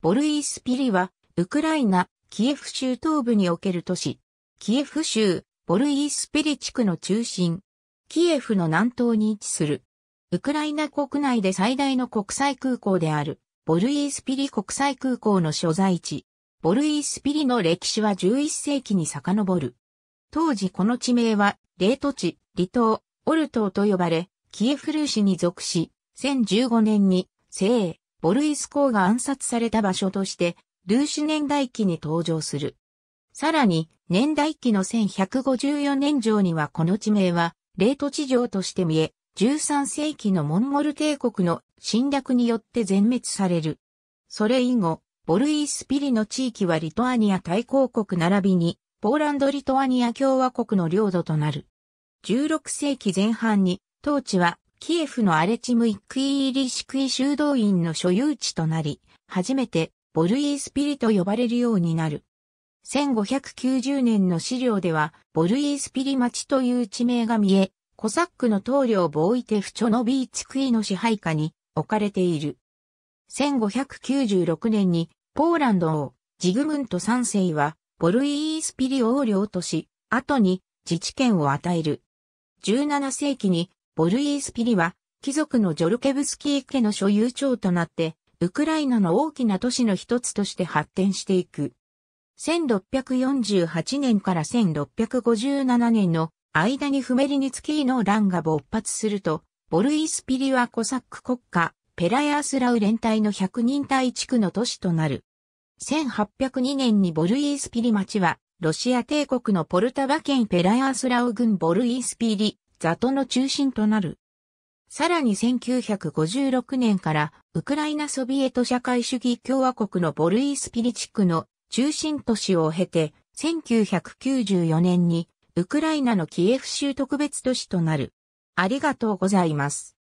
ボルイースピリは、ウクライナ、キエフ州東部における都市、キエフ州、ボルイースピリ地区の中心、キエフの南東に位置する。ウクライナ国内で最大の国際空港である、ボルイースピリ国際空港の所在地。ボルイースピリの歴史は11世紀に遡る。当時この地名は、レート地、離島、オル島と呼ばれ、キエフルーに属し、1015年に、西ボルイス公が暗殺された場所として、ルーシュ年代記に登場する。さらに、年代記の1154年上にはこの地名は、レート地上として見え、13世紀のモンゴル帝国の侵略によって全滅される。それ以後、ボルイスピリの地域はリトアニア大公国並びに、ポーランド・リトアニア共和国の領土となる。16世紀前半に、当地はキエフのアレチムイクイーリシクイ修道院の所有地となり、初めてボルイースピリと呼ばれるようになる。1590年の資料では、ボルイースピリ町という地名が見え、コサックの棟梁ボーイテフチョノビーツクイの支配下に置かれている。1596年に、ポーランド王、ジグムント三世は、ボルイースピリ王領とし、後に自治権を与える。17世紀にボルイースピリは、貴族のジョルケブスキー家の所有長となって、ウクライナの大きな都市の一つとして発展していく。1648年から1657年の間にフメリニツキーの乱が勃発すると、ボルイースピリはコサック国家、ペラヤースラウ連隊の百人隊地区の都市となる。1802年にボルイースピリ町は、ロシア帝国のポルタバ県ペラヤースラウ郡ボルイースピリザトの中心となる。さらに1956年からウクライナソビエト社会主義共和国のボルイスピリ地区の中心都市を経て1994年にウクライナのキエフ州特別都市となる。ありがとうございます。